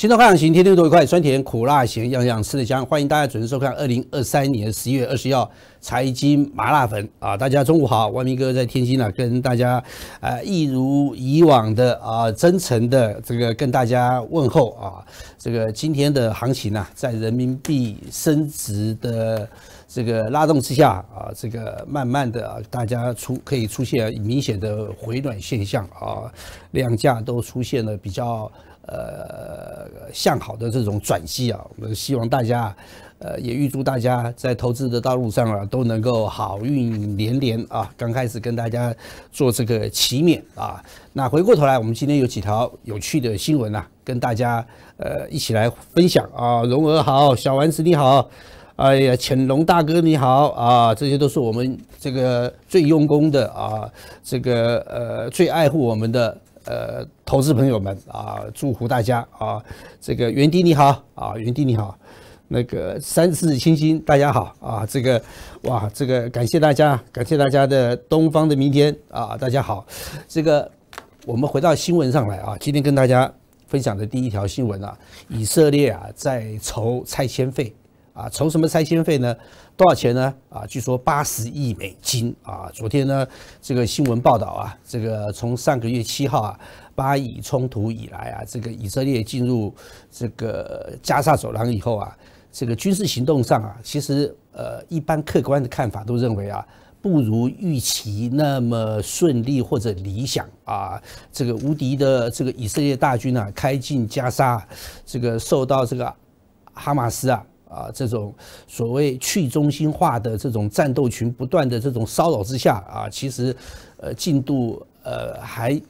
新的太阳行，天天都一块，酸甜苦辣咸，样样吃得香。欢迎大家准时收看二零二三年十一月二十一号财经麻辣粉啊！大家中午好，万明哥在天津呢，跟大家啊，一如以往的啊，真诚的这个跟大家问候啊。这个今天的行情呢，在人民币升值的这个拉动之下啊，这个慢慢的啊，大家出可以出现明显的回暖现象啊，量价都出现了比较。呃，向好的这种转机啊，我们希望大家，呃，也预祝大家在投资的道路上啊，都能够好运连连啊！刚开始跟大家做这个启勉啊，那回过头来，我们今天有几条有趣的新闻啊，跟大家呃一起来分享啊！荣儿好，小丸子你好，哎呀，潜龙大哥你好啊！这些都是我们这个最用功的啊，这个呃最爱护我们的。呃，投资朋友们啊，祝福大家啊！这个园丁你好啊，园丁你好，那个三世清心大家好啊！这个哇，这个感谢大家，感谢大家的东方的明天啊！大家好，这个我们回到新闻上来啊！今天跟大家分享的第一条新闻啊，以色列啊在筹拆迁费。啊，筹什么拆迁费呢？多少钱呢？啊，据说八十亿美金啊！昨天呢，这个新闻报道啊，这个从上个月七号啊，巴以冲突以来啊，这个以色列进入这个加沙走廊以后啊，这个军事行动上啊，其实呃，一般客观的看法都认为啊，不如预期那么顺利或者理想啊，这个无敌的这个以色列大军啊，开进加沙，这个受到这个哈马斯啊。啊，这种所谓去中心化的这种战斗群不断的这种骚扰之下，啊，其实，呃，进度呃还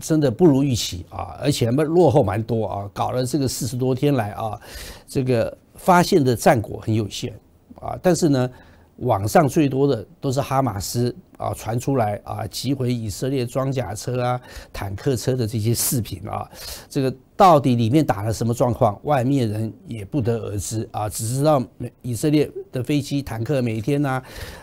真的不如预期啊，而且蛮落后蛮多啊，搞了这个四十多天来啊，这个发现的战果很有限，啊，但是呢。网上最多的都是哈马斯啊传出来啊击毁以色列装甲车啊、坦克车的这些视频啊，这个到底里面打了什么状况，外面人也不得而知啊，只知道以色列的飞机、坦克每天呢，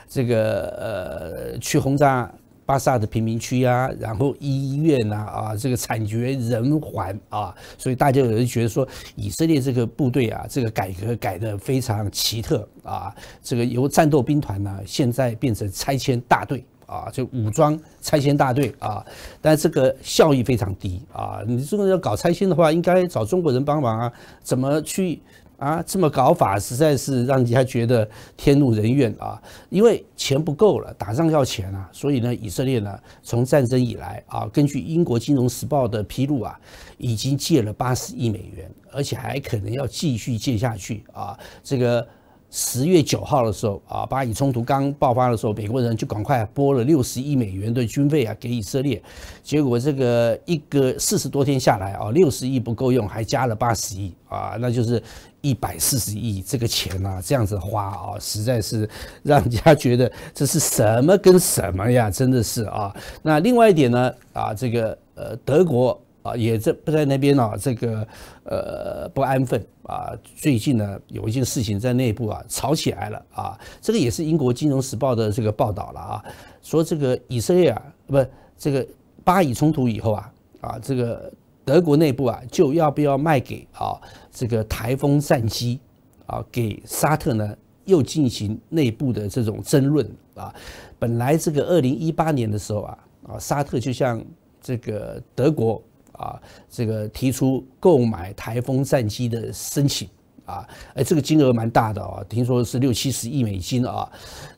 这个呃去轰炸。巴萨的贫民区啊，然后医院啊，啊，这个惨绝人寰啊，所以大家有人觉得说，以色列这个部队啊，这个改革改得非常奇特啊，这个由战斗兵团呢，现在变成拆迁大队啊，就武装拆迁大队啊，但这个效益非常低啊，你如果要搞拆迁的话，应该找中国人帮忙啊，怎么去？啊，这么搞法实在是让人家觉得天怒人怨啊！因为钱不够了，打仗要钱啊，所以呢，以色列呢，从战争以来啊，根据英国金融时报的披露啊，已经借了八十亿美元，而且还可能要继续借下去啊，这个。十月九号的时候啊，巴以冲突刚爆发的时候，美国人就赶快拨了六十亿美元的军费啊给以色列，结果这个一个四十多天下来啊，六十亿不够用，还加了八十亿啊，那就是一百四十亿这个钱啊，这样子花啊，实在是让人家觉得这是什么跟什么呀，真的是啊。那另外一点呢啊，这个呃德国啊也在不在那边啊，这个呃不安分。啊，最近呢，有一件事情在内部啊吵起来了啊，这个也是英国金融时报的这个报道了啊，说这个以色列啊，不，这个巴以冲突以后啊，啊，这个德国内部啊，就要不要卖给啊这个台风战机啊给沙特呢，又进行内部的这种争论啊，本来这个二零一八年的时候啊，啊，沙特就向这个德国。啊，这个提出购买台风战机的申请啊，哎，这个金额蛮大的哦，听说是六七十亿美金啊。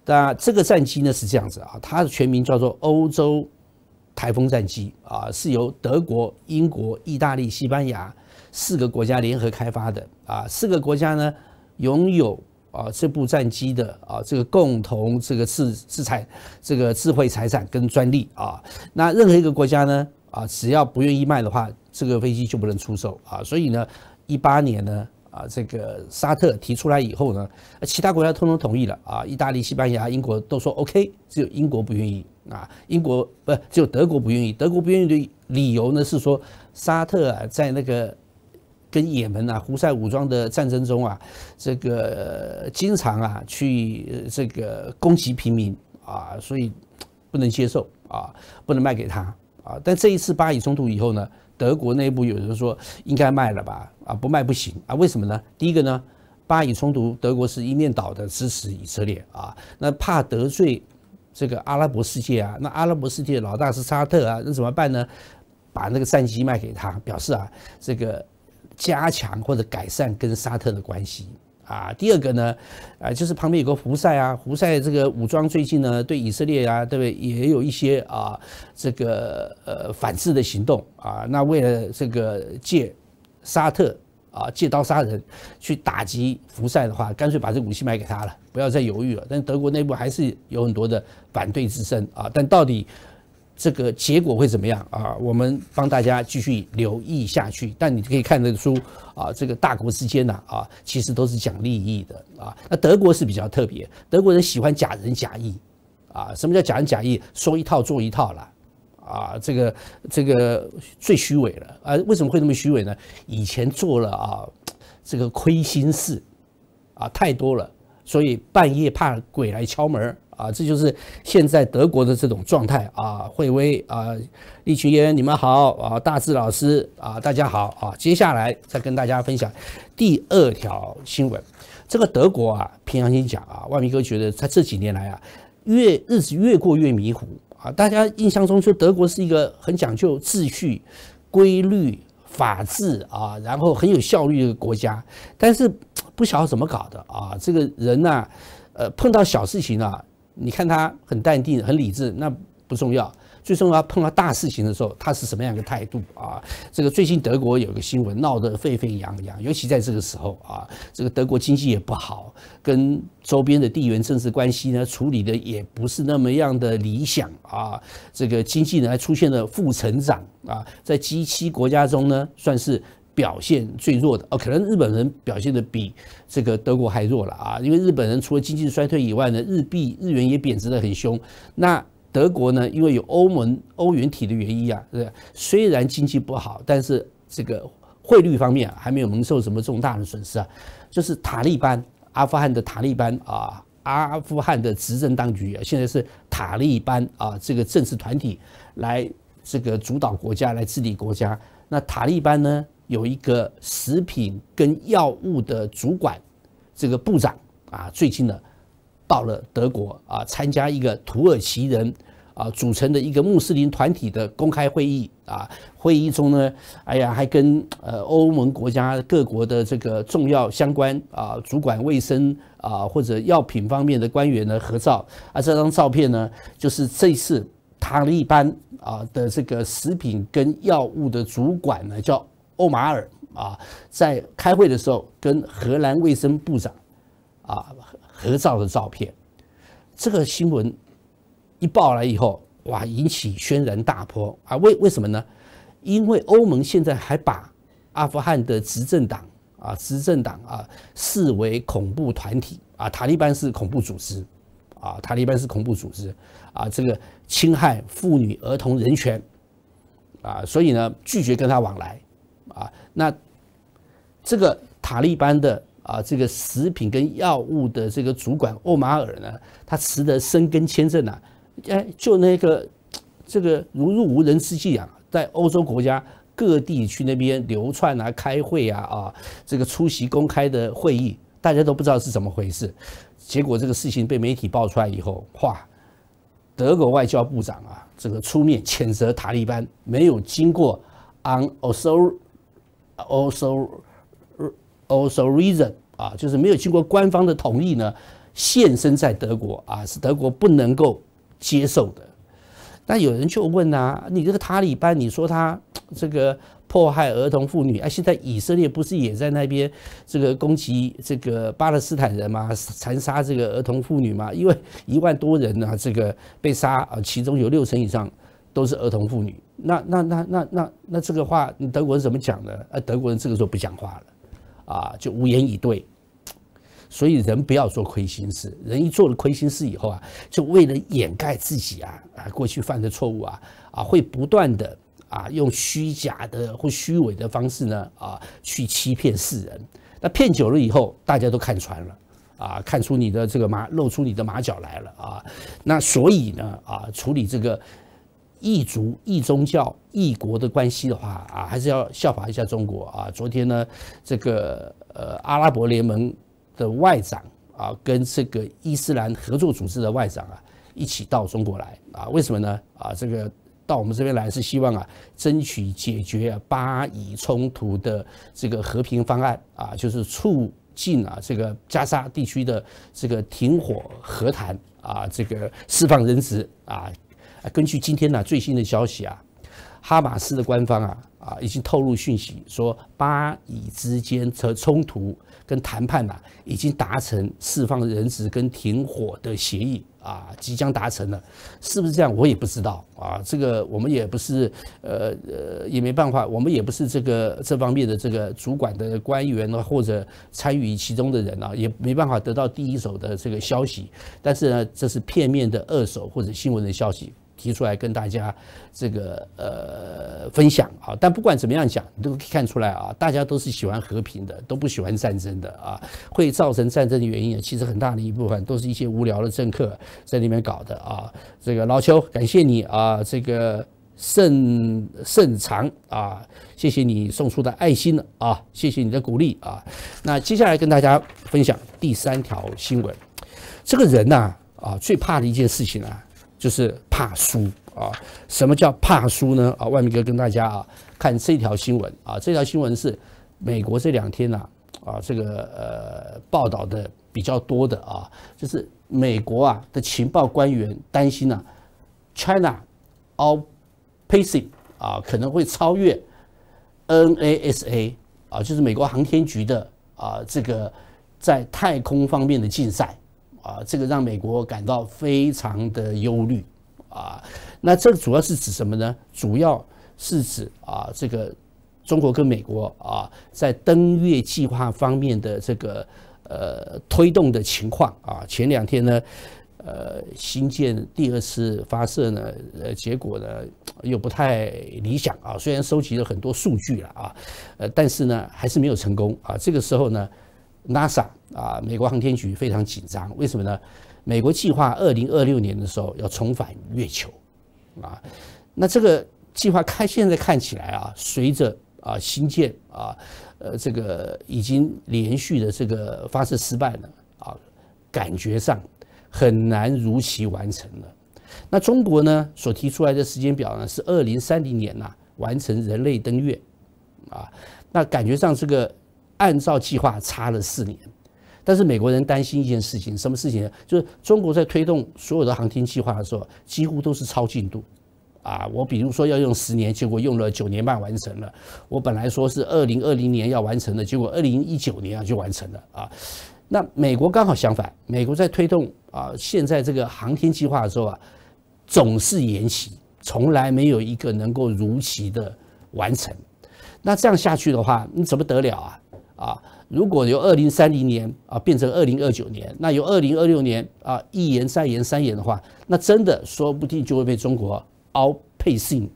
那这个战机呢是这样子啊，它的全名叫做欧洲台风战机啊，是由德国、英国、意大利、西班牙四个国家联合开发的啊。四个国家呢拥有啊这部战机的啊这个共同这个智智财这个智慧财产跟专利啊。那任何一个国家呢？啊，只要不愿意卖的话，这个飞机就不能出售啊。所以呢，一八年呢，啊，这个沙特提出来以后呢，其他国家通通同意了啊，意大利、西班牙、英国都说 OK，只有英国不愿意啊，英国不，只有德国不愿意。德国不愿意的理由呢是说，沙特啊，在那个跟也门啊胡塞武装的战争中啊，这个经常啊去这个攻击平民啊，所以不能接受啊，不能卖给他。啊！但这一次巴以冲突以后呢，德国内部有人说应该卖了吧？啊，不卖不行啊！为什么呢？第一个呢，巴以冲突德国是一面倒的支持以色列啊，那怕得罪这个阿拉伯世界啊，那阿拉伯世界老大是沙特啊，那怎么办呢？把那个战机卖给他，表示啊，这个加强或者改善跟沙特的关系。啊，第二个呢，啊，就是旁边有个胡塞啊，胡塞这个武装最近呢对以色列啊，对，也有一些啊这个呃反制的行动啊，那为了这个借沙特啊借刀杀人去打击胡塞的话，干脆把这武器卖给他了，不要再犹豫了。但德国内部还是有很多的反对之声啊，但到底。这个结果会怎么样啊？我们帮大家继续留意下去。但你可以看得出啊，这个大国之间呢啊，其实都是讲利益的啊。那德国是比较特别，德国人喜欢假仁假义，啊，什么叫假仁假义？说一套做一套啦。啊，这个这个最虚伪了啊。为什么会这么虚伪呢？以前做了啊，这个亏心事，啊，太多了，所以半夜怕鬼来敲门儿。啊，这就是现在德国的这种状态啊！惠威啊，立群烟，你们好啊，大志老师啊，大家好啊！接下来再跟大家分享第二条新闻。这个德国啊，平常心讲啊，万明哥觉得在这几年来啊，越日子越过越迷糊啊。大家印象中说德国是一个很讲究秩序、规律、法治啊，然后很有效率的国家，但是不晓得怎么搞的啊，这个人呢，呃，碰到小事情啊。你看他很淡定、很理智，那不重要。最重要碰到大事情的时候，他是什么样一个态度啊？这个最近德国有个新闻闹得沸沸扬扬，尤其在这个时候啊，这个德国经济也不好，跟周边的地缘政治关系呢处理的也不是那么样的理想啊。这个经济呢还出现了负成长啊，在 G 七国家中呢算是。表现最弱的哦，可能日本人表现的比这个德国还弱了啊，因为日本人除了经济衰退以外呢，日币、日元也贬值的很凶。那德国呢，因为有欧盟、欧元体的原因啊，对，虽然经济不好，但是这个汇率方面还没有蒙受什么重大的损失啊。就是塔利班，阿富汗的塔利班啊，阿富汗的执政当局啊，现在是塔利班啊，这个政治团体来这个主导国家来治理国家。那塔利班呢？有一个食品跟药物的主管，这个部长啊，最近呢到了德国啊，参加一个土耳其人啊组成的一个穆斯林团体的公开会议啊。会议中呢，哎呀，还跟呃欧盟国家各国的这个重要相关啊主管卫生啊或者药品方面的官员呢合照。啊，这张照片呢，就是这次塔利班啊的这个食品跟药物的主管呢叫。欧马尔啊，在开会的时候跟荷兰卫生部长啊合照的照片，这个新闻一爆来以后，哇，引起轩然大波啊！为为什么呢？因为欧盟现在还把阿富汗的执政党啊，执政党啊视为恐怖团体啊，塔利班是恐怖组织啊，塔利班是恐怖组织啊，这个侵害妇女儿童人权啊，所以呢，拒绝跟他往来。啊，那这个塔利班的啊，这个食品跟药物的这个主管沃马尔呢，他持的生根签证啊，哎，就那个这个如入无人之境啊，在欧洲国家各地去那边流窜啊，开会啊，啊，这个出席公开的会议，大家都不知道是怎么回事。结果这个事情被媒体爆出来以后，哗，德国外交部长啊，这个出面谴责塔利班没有经过 u n a u t h o r also also reason 啊，就是没有经过官方的同意呢，现身在德国啊，是德国不能够接受的。那有人就问啊，你这个塔利班，你说他这个迫害儿童妇女，哎，现在以色列不是也在那边这个攻击这个巴勒斯坦人嘛，残杀这个儿童妇女嘛？因为一万多人啊，这个被杀啊，其中有六成以上。都是儿童妇女，那那那那那那这个话，德国人怎么讲呢？啊，德国人这个时候不讲话了，啊，就无言以对。所以人不要做亏心事，人一做了亏心事以后啊，就为了掩盖自己啊啊过去犯的错误啊啊，会不断的啊用虚假的或虚伪的方式呢啊去欺骗世人。那骗久了以后，大家都看穿了啊，看出你的这个马露出你的马脚来了啊。那所以呢啊，处理这个。异族、异宗教、异国的关系的话啊，还是要效法一下中国啊。昨天呢，这个呃阿拉伯联盟的外长啊，跟这个伊斯兰合作组织的外长啊，一起到中国来啊。为什么呢？啊，这个到我们这边来是希望啊，争取解决巴以冲突的这个和平方案啊，就是促进啊这个加沙地区的这个停火和谈啊，这个释放人质啊。根据今天呐最新的消息啊，哈马斯的官方啊啊已经透露讯息说巴以之间的冲突跟谈判呐已经达成释放人质跟停火的协议啊，即将达成了。是不是这样我也不知道啊。这个我们也不是呃也没办法，我们也不是这个这方面的这个主管的官员呢，或者参与其中的人啊，也没办法得到第一手的这个消息。但是呢，这是片面的二手或者新闻的消息。提出来跟大家这个呃分享啊，但不管怎么样讲，你都可以看出来啊，大家都是喜欢和平的，都不喜欢战争的啊。会造成战争的原因，其实很大的一部分都是一些无聊的政客在里面搞的啊。这个老邱，感谢你啊，这个盛盛长啊，谢谢你送出的爱心啊，谢谢你的鼓励啊。那接下来跟大家分享第三条新闻，这个人呐啊，最怕的一件事情呢。就是怕输啊！什么叫怕输呢？啊，万明哥跟大家啊，看这条新闻啊，这条新闻是美国这两天呢啊，这个呃报道的比较多的啊，就是美国啊的情报官员担心呢，China，o t pacing 啊可能会超越，N A S A 啊，就是美国航天局的啊这个在太空方面的竞赛。啊，这个让美国感到非常的忧虑啊。那这个主要是指什么呢？主要是指啊，这个中国跟美国啊，在登月计划方面的这个呃推动的情况啊。前两天呢，呃，新建第二次发射呢，呃，结果呢又不太理想啊。虽然收集了很多数据了啊，呃，但是呢还是没有成功啊。这个时候呢。NASA 啊，美国航天局非常紧张，为什么呢？美国计划二零二六年的时候要重返月球，啊，那这个计划看现在看起来啊，随着啊新建啊，呃这个已经连续的这个发射失败了啊，感觉上很难如期完成了。那中国呢所提出来的时间表呢是二零三零年呐完成人类登月，啊，那感觉上这个。按照计划差了四年，但是美国人担心一件事情，什么事情呢？就是中国在推动所有的航天计划的时候，几乎都是超进度，啊，我比如说要用十年，结果用了九年半完成了，我本来说是二零二零年要完成的，结果二零一九年啊就完成了啊。那美国刚好相反，美国在推动啊现在这个航天计划的时候啊，总是延期，从来没有一个能够如期的完成。那这样下去的话，你怎么得了啊？啊，如果由二零三零年啊变成二零二九年，那由二零二六年啊一延三延三延的话，那真的说不定就会被中国凹配信。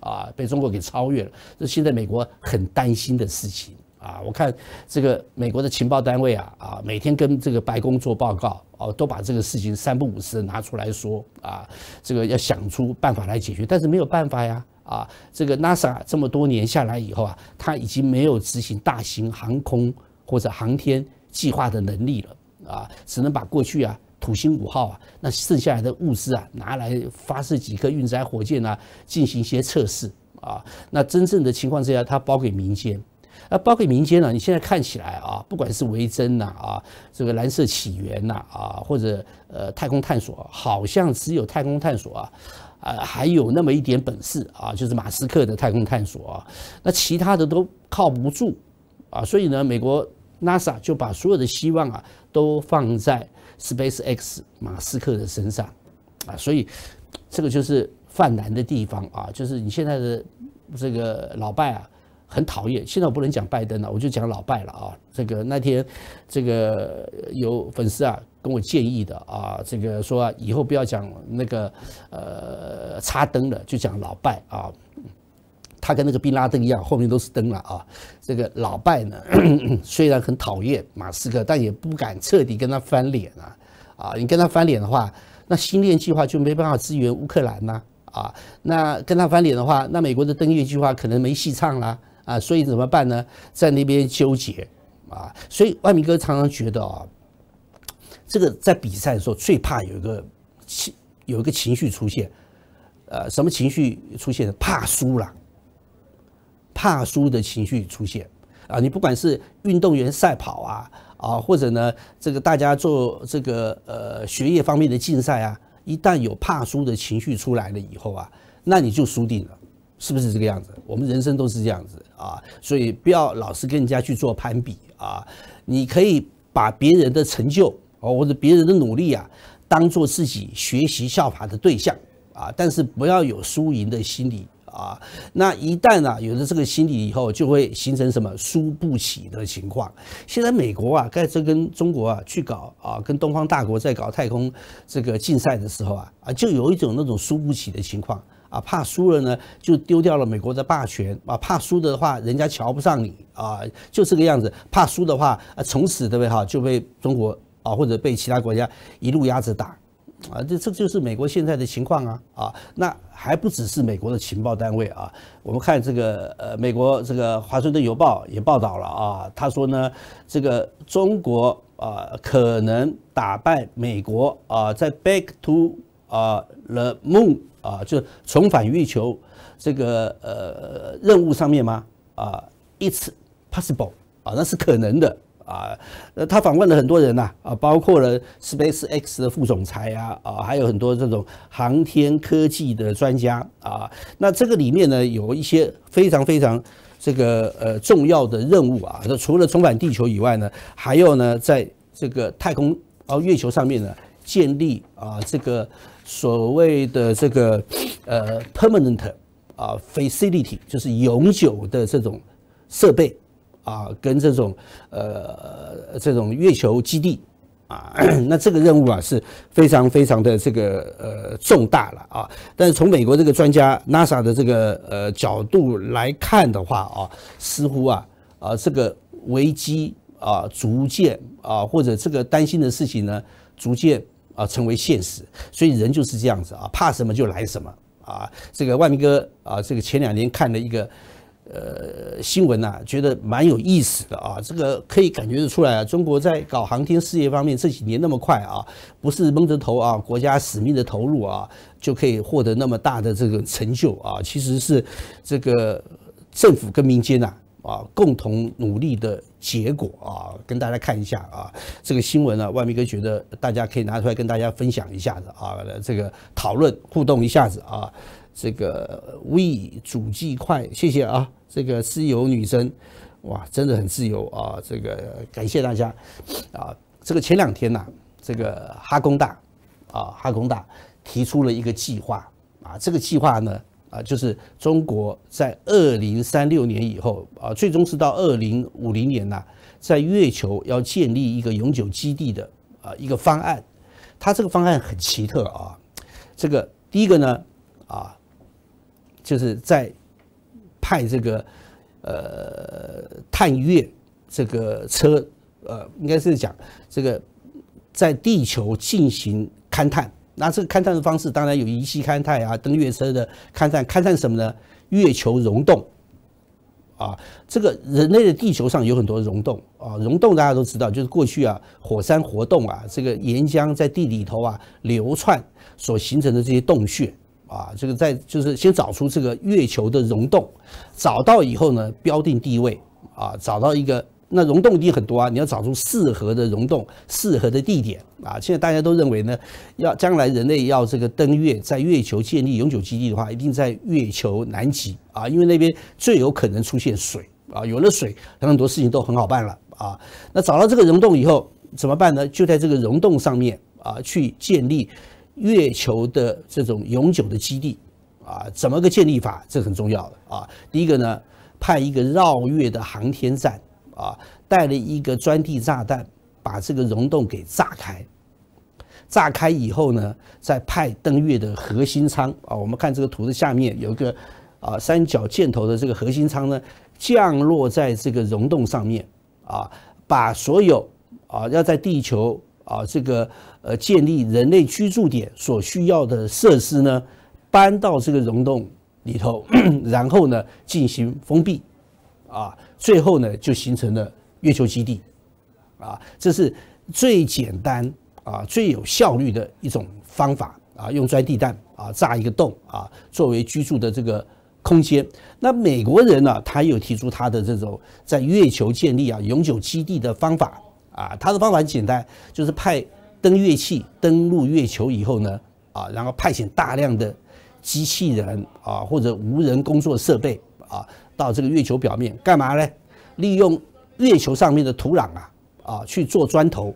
啊，被中国给超越了。这现在美国很担心的事情啊，我看这个美国的情报单位啊啊每天跟这个白宫做报告哦，都把这个事情三不五时拿出来说啊，这个要想出办法来解决，但是没有办法呀。啊，这个 NASA 这么多年下来以后啊，他已经没有执行大型航空或者航天计划的能力了啊，只能把过去啊土星五号啊那剩下来的物资啊拿来发射几颗运载火箭啊进行一些测试啊。那真正的情况之下，它包给民间，啊包给民间呢，你现在看起来啊，不管是维珍呐啊，这个蓝色起源呐啊，或者呃太空探索，好像只有太空探索啊。呃，还有那么一点本事啊，就是马斯克的太空探索啊，那其他的都靠不住啊，所以呢，美国 NASA 就把所有的希望啊都放在 SpaceX 马斯克的身上啊，所以这个就是犯难的地方啊，就是你现在的这个老拜啊，很讨厌，现在我不能讲拜登了，我就讲老拜了啊，这个那天这个有粉丝啊。跟我建议的啊，这个说以后不要讲那个呃插灯了，就讲老拜啊。他跟那个宾拉登一样，后面都是灯了啊。这个老拜呢，虽然很讨厌马斯克，但也不敢彻底跟他翻脸啊。啊，你跟他翻脸的话，那星链计划就没办法支援乌克兰呐。啊，那跟他翻脸的话，那美国的登月计划可能没戏唱啦。啊，所以怎么办呢？在那边纠结啊。所以万明哥常常觉得啊。这个在比赛的时候最怕有一个情有一个情绪出现，呃，什么情绪出现？怕输了，怕输的情绪出现啊！你不管是运动员赛跑啊，啊，或者呢，这个大家做这个呃学业方面的竞赛啊，一旦有怕输的情绪出来了以后啊，那你就输定了，是不是这个样子？我们人生都是这样子啊，所以不要老是跟人家去做攀比啊，你可以把别人的成就。哦，或者别人的努力啊，当做自己学习效法的对象啊，但是不要有输赢的心理啊。那一旦呢有了这个心理以后，就会形成什么输不起的情况。现在美国啊，开这跟中国啊去搞啊，跟东方大国在搞太空这个竞赛的时候啊，啊就有一种那种输不起的情况啊，怕输了呢就丢掉了美国的霸权啊，怕输的话人家瞧不上你啊，就这个样子，怕输的话啊，从此对不对哈就被中国。啊，或者被其他国家一路压着打，啊，这这就是美国现在的情况啊啊，那还不只是美国的情报单位啊，我们看这个呃，美国这个《华盛顿邮报》也报道了啊，他说呢，这个中国啊可能打败美国啊，在 Back to 啊 the Moon 啊，就重返月球这个呃任务上面吗啊，It's possible 啊，那是可能的。啊，呃，他访问了很多人呐，啊，包括了 SpaceX 的副总裁啊，啊，还有很多这种航天科技的专家啊。那这个里面呢，有一些非常非常这个呃重要的任务啊，除了重返地球以外呢，还有呢，在这个太空哦月球上面呢，建立啊这个所谓的这个呃 permanent 啊 facility，就是永久的这种设备。啊，跟这种呃这种月球基地啊，那这个任务啊是非常非常的这个呃重大了啊。但是从美国这个专家 NASA 的这个呃角度来看的话啊，似乎啊啊这个危机啊逐渐啊或者这个担心的事情呢逐渐啊成为现实。所以人就是这样子啊，怕什么就来什么啊。这个万明哥啊，这个前两年看了一个。呃，新闻呐，觉得蛮有意思的啊。这个可以感觉得出来啊，中国在搞航天事业方面这几年那么快啊，不是蒙着头啊，国家使命的投入啊，就可以获得那么大的这个成就啊。其实是这个政府跟民间呐啊共同努力的结果啊。跟大家看一下啊，这个新闻呢，万明哥觉得大家可以拿出来跟大家分享一下子啊，这个讨论互动一下子啊。这个为主计快，谢谢啊！这个自由女生，哇，真的很自由啊！这个感谢大家，啊，这个前两天呐，这个哈工大啊，哈工大提出了一个计划啊，这个计划呢啊，就是中国在二零三六年以后啊，最终是到二零五零年呐，在月球要建立一个永久基地的啊一个方案，它这个方案很奇特啊，这个第一个呢啊。就是在派这个呃探月这个车呃，应该是讲这个在地球进行勘探。那这个勘探的方式当然有仪器勘探啊，登月车的勘探。勘探什么呢？月球溶洞啊。这个人类的地球上有很多溶洞啊。溶洞大家都知道，就是过去啊火山活动啊，这个岩浆在地里头啊流窜所形成的这些洞穴。啊，这个在就是先找出这个月球的溶洞，找到以后呢，标定地位啊，找到一个那溶洞定很多啊，你要找出适合的溶洞、适合的地点啊。现在大家都认为呢，要将来人类要这个登月，在月球建立永久基地的话，一定在月球南极啊，因为那边最有可能出现水啊，有了水，很多事情都很好办了啊。那找到这个溶洞以后怎么办呢？就在这个溶洞上面啊，去建立。月球的这种永久的基地，啊，怎么个建立法？这很重要的啊。第一个呢，派一个绕月的航天站，啊，带了一个钻地炸弹，把这个溶洞给炸开。炸开以后呢，再派登月的核心舱，啊，我们看这个图的下面有个，啊，三角箭头的这个核心舱呢，降落在这个溶洞上面，啊，把所有，啊，要在地球。啊，这个呃，建立人类居住点所需要的设施呢，搬到这个溶洞里头，然后呢进行封闭，啊，最后呢就形成了月球基地，啊，这是最简单啊、最有效率的一种方法啊，用钻地弹啊炸一个洞啊，作为居住的这个空间。那美国人呢，他有提出他的这种在月球建立啊永久基地的方法。啊，他的方法很简单，就是派登月器登陆月球以后呢，啊，然后派遣大量的机器人啊或者无人工作设备啊到这个月球表面干嘛呢？利用月球上面的土壤啊啊去做砖头，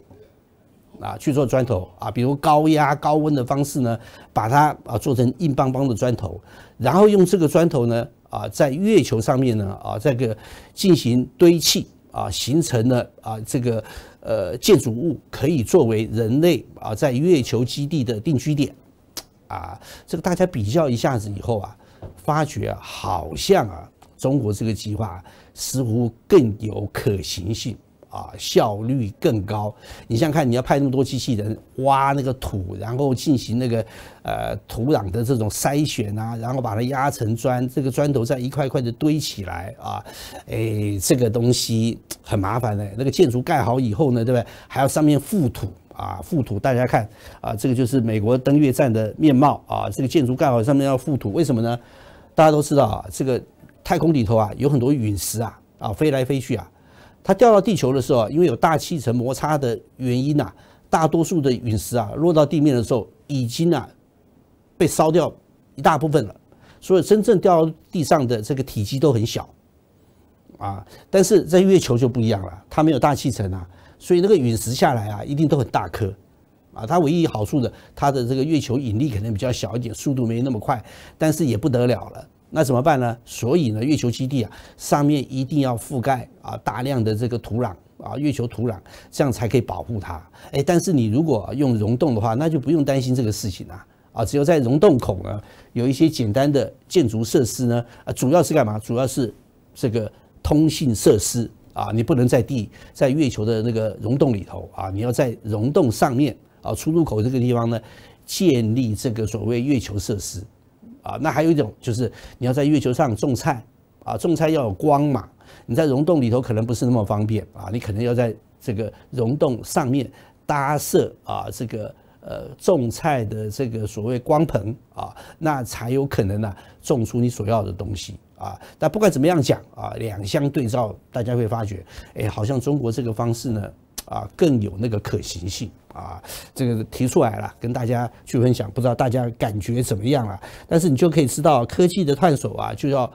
啊去做砖头啊，比如高压高温的方式呢，把它啊做成硬邦邦的砖头，然后用这个砖头呢啊在月球上面呢啊这个进行堆砌啊，形成了啊这个。呃，建筑物可以作为人类啊在月球基地的定居点，啊，这个大家比较一下子以后啊，发觉好像啊，中国这个计划似乎更有可行性。啊，效率更高。你像看，你要派那么多机器人挖那个土，然后进行那个呃土壤的这种筛选啊，然后把它压成砖，这个砖头再一块块的堆起来啊，哎，这个东西很麻烦的。那个建筑盖好以后呢，对不对？还要上面覆土啊，覆土。大家看啊，这个就是美国登月站的面貌啊。这个建筑盖好上面要覆土，为什么呢？大家都知道啊，这个太空里头啊有很多陨石啊啊飞来飞去啊。它掉到地球的时候啊，因为有大气层摩擦的原因呐，大多数的陨石啊落到地面的时候已经呐被烧掉一大部分了，所以真正掉到地上的这个体积都很小，啊，但是在月球就不一样了，它没有大气层啊，所以那个陨石下来啊一定都很大颗，啊，它唯一好处的，它的这个月球引力可能比较小一点，速度没那么快，但是也不得了了。那怎么办呢？所以呢，月球基地啊，上面一定要覆盖啊大量的这个土壤啊，月球土壤，这样才可以保护它。哎，但是你如果用溶洞的话，那就不用担心这个事情了。啊，只有在溶洞口呢，有一些简单的建筑设施呢，啊，主要是干嘛？主要是这个通信设施啊，你不能在地，在月球的那个溶洞里头啊，你要在溶洞上面啊，出入口这个地方呢，建立这个所谓月球设施。啊，那还有一种就是你要在月球上种菜，啊，种菜要有光嘛。你在溶洞里头可能不是那么方便啊，你可能要在这个溶洞上面搭设啊，这个呃种菜的这个所谓光棚啊，那才有可能呢种出你所要的东西啊。但不管怎么样讲啊，两相对照，大家会发觉，哎，好像中国这个方式呢。啊，更有那个可行性啊，这个提出来了，跟大家去分享，不知道大家感觉怎么样啊？但是你就可以知道，科技的探索啊，就要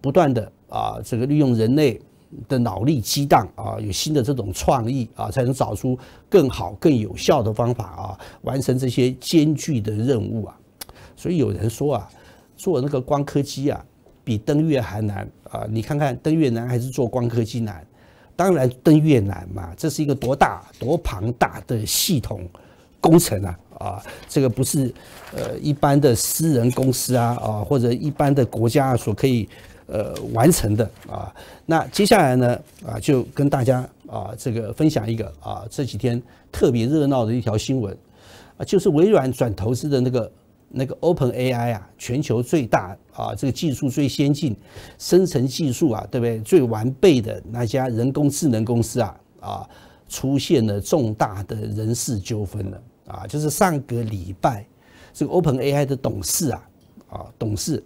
不断的啊，这个利用人类的脑力激荡啊，有新的这种创意啊，才能找出更好、更有效的方法啊，完成这些艰巨的任务啊。所以有人说啊，做那个光刻机啊，比登月还难啊。你看看登月难还是做光刻机难？当然，登越南嘛，这是一个多大多庞大的系统工程啊！啊，这个不是呃一般的私人公司啊啊或者一般的国家所可以呃完成的啊。那接下来呢啊，就跟大家啊这个分享一个啊这几天特别热闹的一条新闻啊，就是微软转投资的那个。那个 Open AI 啊，全球最大啊，这个技术最先进、生成技术啊，对不对？最完备的那家人工智能公司啊啊，出现了重大的人事纠纷了啊！就是上个礼拜，这个 Open AI 的董事啊啊，董事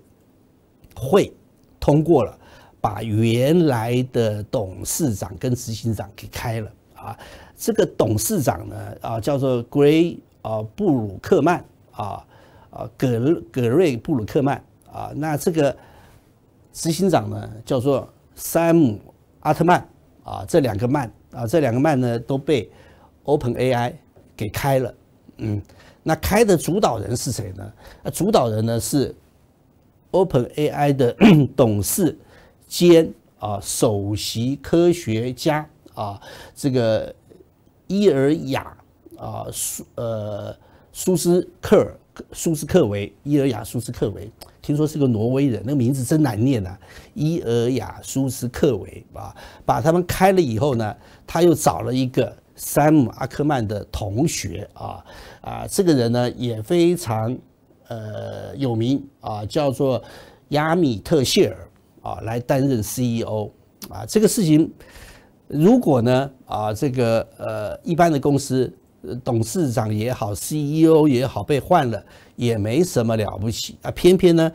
会通过了，把原来的董事长跟执行长给开了啊。这个董事长呢啊，叫做 Gray 啊布鲁克曼啊。啊，葛葛瑞布鲁克曼啊，那这个执行长呢叫做山姆阿特曼啊，这两个曼啊，这两个曼呢都被 Open AI 给开了。嗯，那开的主导人是谁呢？主导人呢是 Open AI 的 董事兼啊首席科学家啊，这个伊尔雅啊苏呃苏斯克尔。苏斯克维伊尔雅·苏斯克维，听说是个挪威人，那名字真难念啊！伊尔雅·苏斯克维啊，把他们开了以后呢，他又找了一个山姆·阿克曼的同学啊啊，这个人呢也非常呃有名啊，叫做亚米特·谢尔啊，来担任 CEO 啊。这个事情如果呢啊，这个呃一般的公司。董事长也好，CEO 也好，被换了也没什么了不起啊。偏偏呢，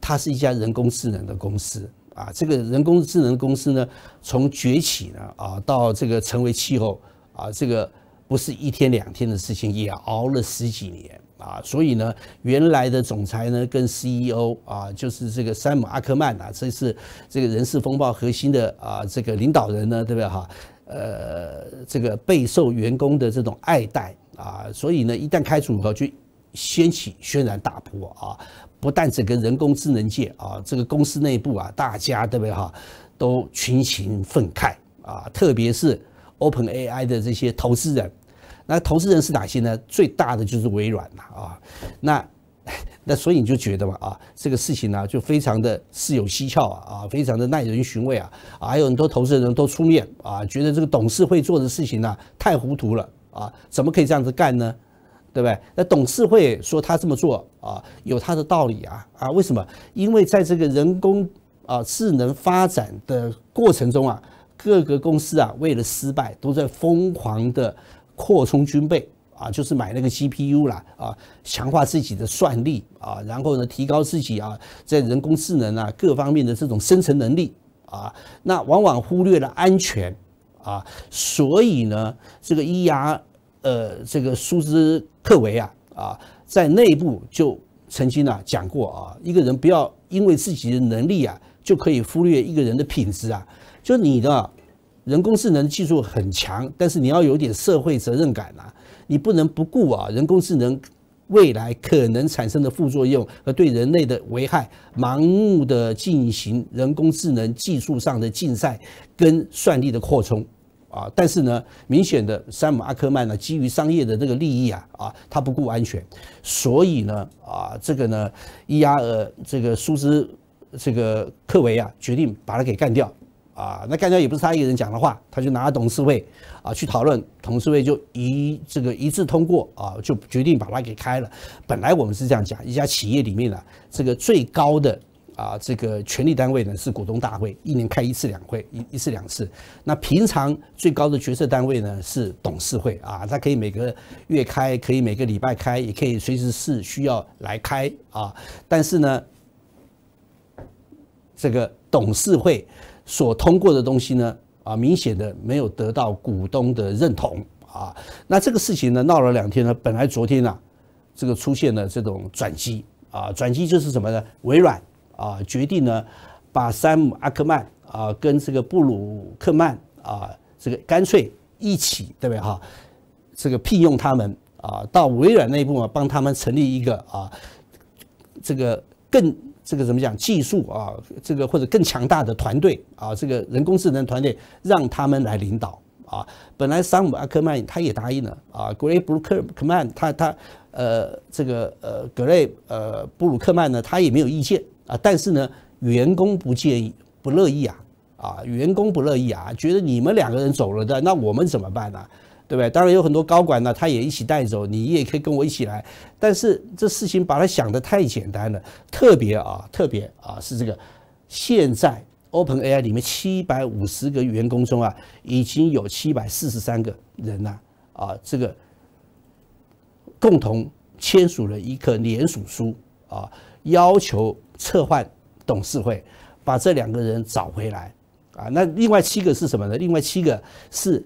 它是一家人工智能的公司啊。这个人工智能公司呢，从崛起呢啊到这个成为气候啊，这个不是一天两天的事情，也熬了十几年啊。所以呢，原来的总裁呢跟 CEO 啊，就是这个山姆·阿克曼啊，这是这个人事风暴核心的啊这个领导人呢，对不对哈？呃，这个备受员工的这种爱戴啊，所以呢，一旦开除以后，就掀起轩然大波啊！不但整个人工智能界啊，这个公司内部啊，大家对不对哈，都群情愤慨啊！特别是 Open AI 的这些投资人，那投资人是哪些呢？最大的就是微软了啊，那。那所以你就觉得嘛啊，这个事情呢就非常的事有蹊跷啊啊，非常的耐人寻味啊，还有很多投资人都出面啊，觉得这个董事会做的事情呢太糊涂了啊，怎么可以这样子干呢？对不对？那董事会说他这么做啊，有他的道理啊啊，为什么？因为在这个人工啊智能发展的过程中啊，各个公司啊为了失败都在疯狂的扩充军备。啊，就是买那个 GPU 啦，啊，强化自己的算力，啊，然后呢，提高自己啊，在人工智能啊各方面的这种生成能力，啊，那往往忽略了安全，啊，所以呢，这个伊呀，呃，这个苏兹克维啊，啊，在内部就曾经呢讲过啊，一个人不要因为自己的能力啊，就可以忽略一个人的品质啊，就你的人工智能技术很强，但是你要有点社会责任感呐。你不能不顾啊，人工智能未来可能产生的副作用和对人类的危害，盲目的进行人工智能技术上的竞赛跟算力的扩充啊！但是呢，明显的，山姆·阿克曼呢，基于商业的这个利益啊，啊，他不顾安全，所以呢，啊，这个呢，伊亚尔这个苏兹这个科维啊，决定把他给干掉。啊，那干掉也不是他一个人讲的话，他就拿董事会啊去讨论，董事会就一这个一致通过啊，就决定把他给开了。本来我们是这样讲，一家企业里面呢，这个最高的啊这个权力单位呢是股东大会，一年开一次两会一一次两次。那平常最高的决策单位呢是董事会啊，他可以每个月开，可以每个礼拜开，也可以随时是需要来开啊。但是呢，这个董事会。所通过的东西呢，啊，明显的没有得到股东的认同啊。那这个事情呢，闹了两天呢，本来昨天呢，这个出现了这种转机啊，转机就是什么呢？微软啊，决定呢，把山姆·阿克曼啊跟这个布鲁克曼啊，这个干脆一起，对不对哈？这个聘用他们啊，到微软内部嘛，帮他们成立一个啊，这个更。这个怎么讲？技术啊，这个或者更强大的团队啊，这个人工智能团队让他们来领导啊。本来山姆阿克曼他也答应了啊，格雷布鲁克曼他他呃这个呃格雷呃布鲁克曼呢他也没有意见啊，但是呢员工不介意不乐意啊啊员工不乐意啊，觉得你们两个人走了的那我们怎么办呢？对不对？当然有很多高管呢，他也一起带走，你也可以跟我一起来。但是这事情把它想的太简单了，特别啊，特别啊，是这个。现在 Open AI 里面七百五十个员工中啊，已经有七百四十三个人呢啊，这个共同签署了一个联署书啊，要求撤换董事会，把这两个人找回来啊。那另外七个是什么呢？另外七个是。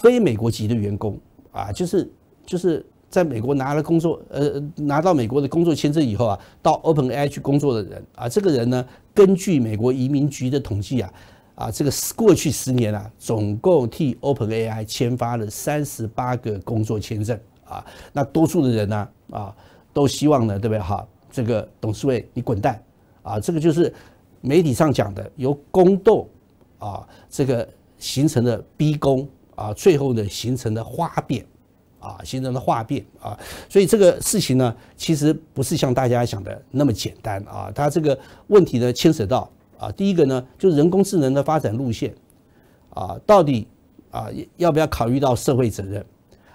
非美国籍的员工啊，就是就是在美国拿了工作呃拿到美国的工作签证以后啊，到 Open AI 去工作的人啊，这个人呢，根据美国移民局的统计啊，啊这个过去十年啊，总共替 Open AI 签发了三十八个工作签证啊，那多数的人呢啊，都希望呢，对不对哈？这个董事会你滚蛋啊，这个就是媒体上讲的由宫斗啊这个形成的逼宫。啊，最后呢，形成了哗变，啊，形成了花变啊，所以这个事情呢，其实不是像大家想的那么简单啊，它这个问题呢，牵扯到啊，第一个呢，就是人工智能的发展路线，啊，到底啊要不要考虑到社会责任，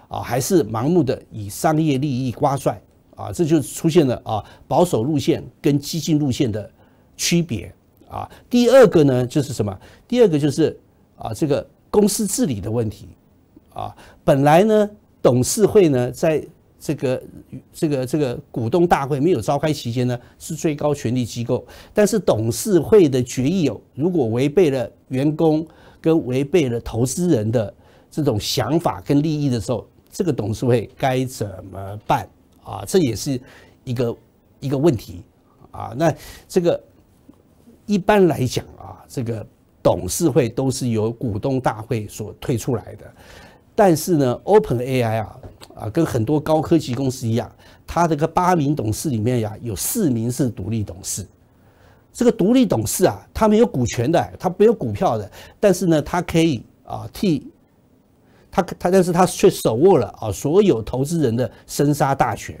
啊，还是盲目的以商业利益瓜帅，啊，这就出现了啊保守路线跟激进路线的区别，啊，第二个呢，就是什么？第二个就是啊这个。公司治理的问题，啊，本来呢，董事会呢，在这个这个这个股东大会没有召开期间呢，是最高权力机构。但是董事会的决议有如果违背了员工跟违背了投资人的这种想法跟利益的时候，这个董事会该怎么办啊？这也是一个一个问题啊。那这个一般来讲啊，这个。董事会都是由股东大会所推出来的，但是呢，Open AI 啊啊，跟很多高科技公司一样，它这个八名董事里面呀，有四名是独立董事。这个独立董事啊，他没有股权的，他没有股票的，但是呢，他可以啊替他他，但是他却手握了啊所有投资人的生杀大权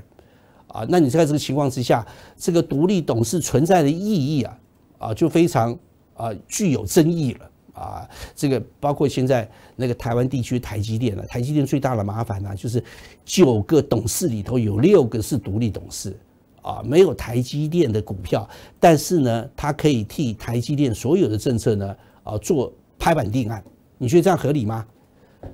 啊。那你在这个情况之下，这个独立董事存在的意义啊啊，就非常。啊，具有争议了啊！这个包括现在那个台湾地区台积电了，台积电最大的麻烦呢，就是九个董事里头有六个是独立董事啊，没有台积电的股票，但是呢，它可以替台积电所有的政策呢啊做拍板定案。你觉得这样合理吗？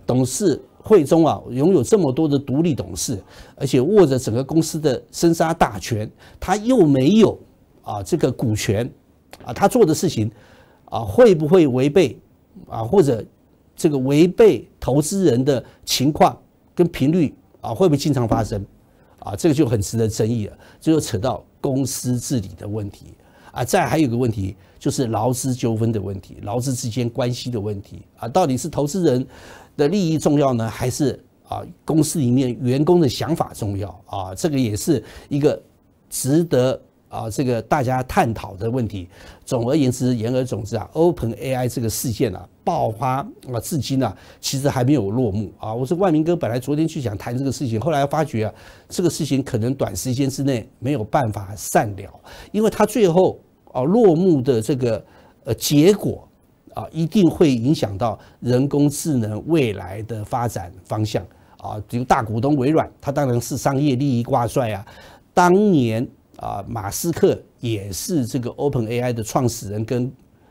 董事会中啊拥有这么多的独立董事，而且握着整个公司的生杀大权，他又没有啊这个股权啊，他做的事情。啊，会不会违背啊？或者这个违背投资人的情况跟频率啊，会不会经常发生？啊，这个就很值得争议了。这就扯到公司治理的问题啊。再还有个问题，就是劳资纠纷的问题，劳资之间关系的问题啊。到底是投资人的利益重要呢，还是啊公司里面员工的想法重要啊？这个也是一个值得。啊，这个大家探讨的问题，总而言之，言而总之啊，Open AI 这个事件啊，爆发啊，至今呢其实还没有落幕啊。我是万明哥，本来昨天去想谈这个事情，后来发觉啊，这个事情可能短时间之内没有办法善了，因为它最后啊落幕的这个呃结果啊，一定会影响到人工智能未来的发展方向啊。比如大股东微软，它当然是商业利益挂帅啊，当年。啊，马斯克也是这个 Open AI 的创始人跟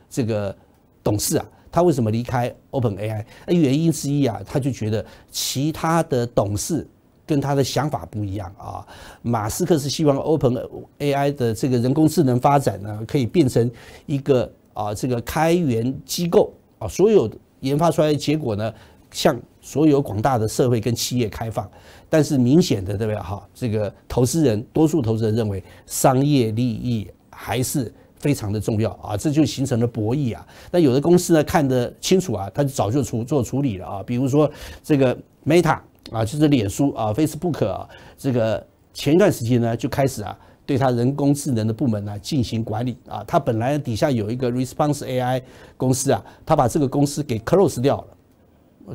这个董事啊，他为什么离开 Open AI？原因之一啊，他就觉得其他的董事跟他的想法不一样啊。马斯克是希望 Open AI 的这个人工智能发展呢，可以变成一个啊，这个开源机构啊，所有研发出来的结果呢，像。所有广大的社会跟企业开放，但是明显的对不对哈？这个投资人多数投资人认为商业利益还是非常的重要啊，这就形成了博弈啊。那有的公司呢看得清楚啊，他早就处做处理了啊。比如说这个 Meta 啊，就是脸书啊，Facebook 啊，这个前段时间呢就开始啊，对他人工智能的部门呢进行管理啊。他本来底下有一个 Response AI 公司啊，他把这个公司给 close 掉了。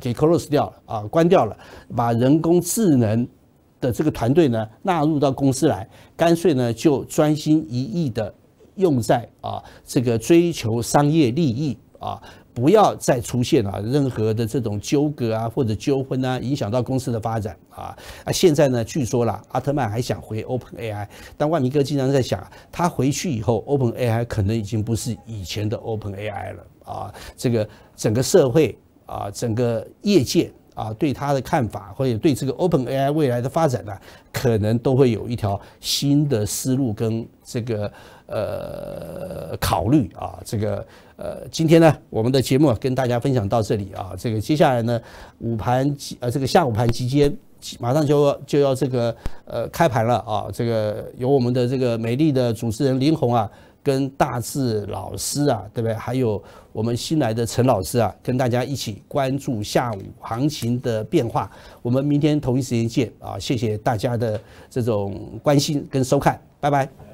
给 close 掉了啊，关掉了，把人工智能的这个团队呢纳入到公司来，干脆呢就专心一意的用在啊这个追求商业利益啊，不要再出现啊任何的这种纠葛啊或者纠纷啊，影响到公司的发展啊啊现在呢据说啦，阿特曼还想回 Open AI，但万明哥经常在想，他回去以后，Open AI 可能已经不是以前的 Open AI 了啊，这个整个社会。啊，整个业界啊，对它的看法，或者对这个 Open AI 未来的发展呢，可能都会有一条新的思路跟这个呃考虑啊。这个呃，今天呢，我们的节目跟大家分享到这里啊。这个接下来呢，午盘期呃，这个下午盘期间，马上就就要这个呃开盘了啊。这个由我们的这个美丽的主持人林红啊，跟大智老师啊，对不对？还有。我们新来的陈老师啊，跟大家一起关注下午行情的变化。我们明天同一时间见啊！谢谢大家的这种关心跟收看，拜拜。